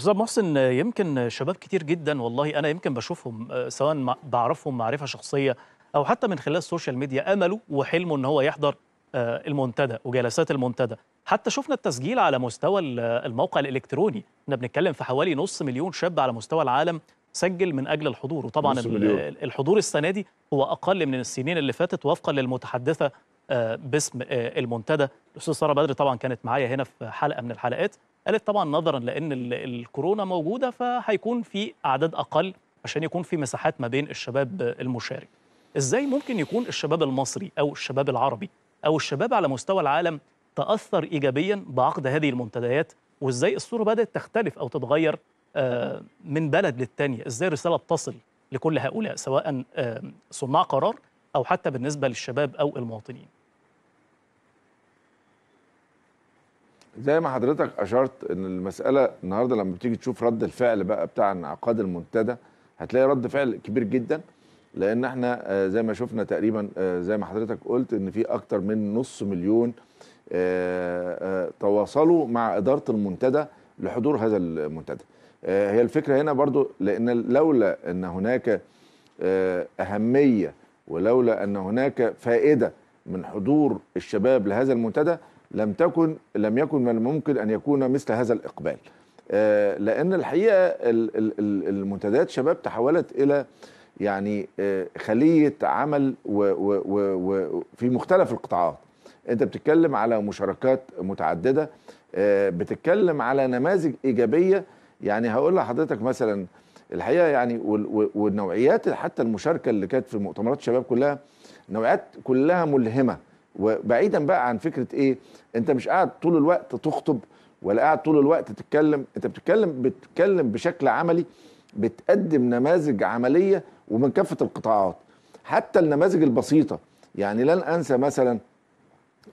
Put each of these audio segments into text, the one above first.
أستاذ محسن يمكن شباب كتير جدا والله أنا يمكن بشوفهم آه، سواء بعرفهم معرفة شخصية أو حتى من خلال السوشيال ميديا أمله وحلمه إن هو يحضر آه، المنتدى وجلسات المنتدى حتى شفنا التسجيل على مستوى الموقع الإلكتروني احنا بنتكلم في حوالي نص مليون شاب على مستوى العالم سجل من أجل الحضور وطبعا الحضور السنة دي هو أقل من السنين اللي فاتت وفقا للمتحدثة آه، باسم آه، المنتدى الاستاذ ساره بدر طبعا كانت معايا هنا في حلقه من الحلقات قالت طبعا نظرا لان الكورونا موجوده فهيكون في اعداد اقل عشان يكون في مساحات ما بين الشباب المشارك ازاي ممكن يكون الشباب المصري او الشباب العربي او الشباب على مستوى العالم تاثر ايجابيا بعقد هذه المنتديات وازاي الصوره بدات تختلف او تتغير آه، من بلد للتانيه ازاي الرساله بتصل لكل هؤلاء سواء صناع قرار أو حتى بالنسبة للشباب أو المواطنين زي ما حضرتك أشرت أن المسألة النهاردة لما بتيجي تشوف رد الفعل بقى بتاع انعقاد المنتدى هتلاقي رد فعل كبير جدا لأن احنا آه، زي ما شفنا تقريبا آه، زي ما حضرتك قلت أن في أكتر من نص مليون آه، تواصلوا مع إدارة المنتدى لحضور هذا المنتدى هي الفكرة هنا برضو لأن لولا أن هناك أهمية ولولا ان هناك فائده من حضور الشباب لهذا المنتدى لم تكن لم يكن من الممكن ان يكون مثل هذا الاقبال آه، لان الحقيقه المنتديات شباب تحولت الى يعني آه، خليه عمل في مختلف القطاعات انت بتتكلم على مشاركات متعدده آه، بتتكلم على نماذج ايجابيه يعني هقول لحضرتك مثلا الحقيقه يعني والنوعيات حتى المشاركه اللي كانت في مؤتمرات الشباب كلها نوعيات كلها ملهمه وبعيدا بقى عن فكره ايه انت مش قاعد طول الوقت تخطب ولا قاعد طول الوقت تتكلم انت بتتكلم بتتكلم بشكل عملي بتقدم نماذج عمليه ومن كافه القطاعات حتى النماذج البسيطه يعني لن انسى مثلا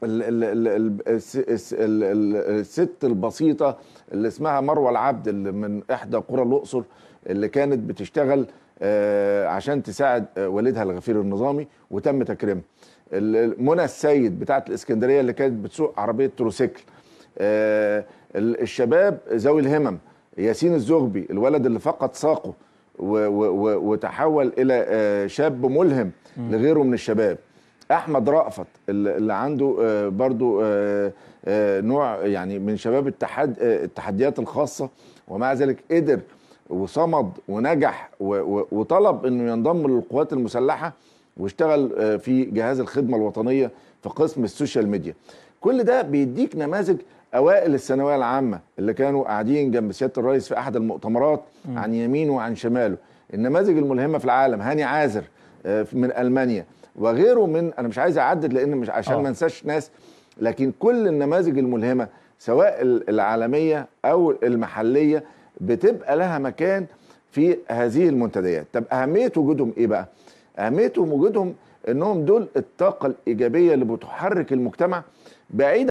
الست البسيطه اللي اسمها مروه العبد اللي من احدى قرى الاقصر اللي كانت بتشتغل آه، عشان تساعد آه، والدها الغفير النظامي وتم تكريمها منى السيد بتاعه الاسكندريه اللي كانت بتسوق عربيه تروسيكل آه، الشباب ذوي الهمم ياسين الزغبي الولد اللي فقد ساقه وتحول الى شاب ملهم لغيره من الشباب احمد رأفت اللي عنده آه، برضو آه، آه، نوع يعني من شباب التحدي التحديات الخاصه ومع ذلك قدر وصمد ونجح وطلب انه ينضم للقوات المسلحه واشتغل في جهاز الخدمه الوطنيه في قسم السوشيال ميديا كل ده بيديك نماذج اوائل الثانويه العامه اللي كانوا قاعدين جنب سياده الرئيس في احد المؤتمرات عن يمينه وعن شماله النماذج الملهمه في العالم هاني عازر من المانيا وغيره من انا مش عايز اعدد لان مش عشان آه. ما انساش ناس لكن كل النماذج الملهمه سواء العالميه او المحليه بتبقى لها مكان في هذه المنتديات طب اهميه وجودهم ايه بقى اهميه وجودهم انهم دول الطاقه الايجابيه اللي بتحرك المجتمع بعيد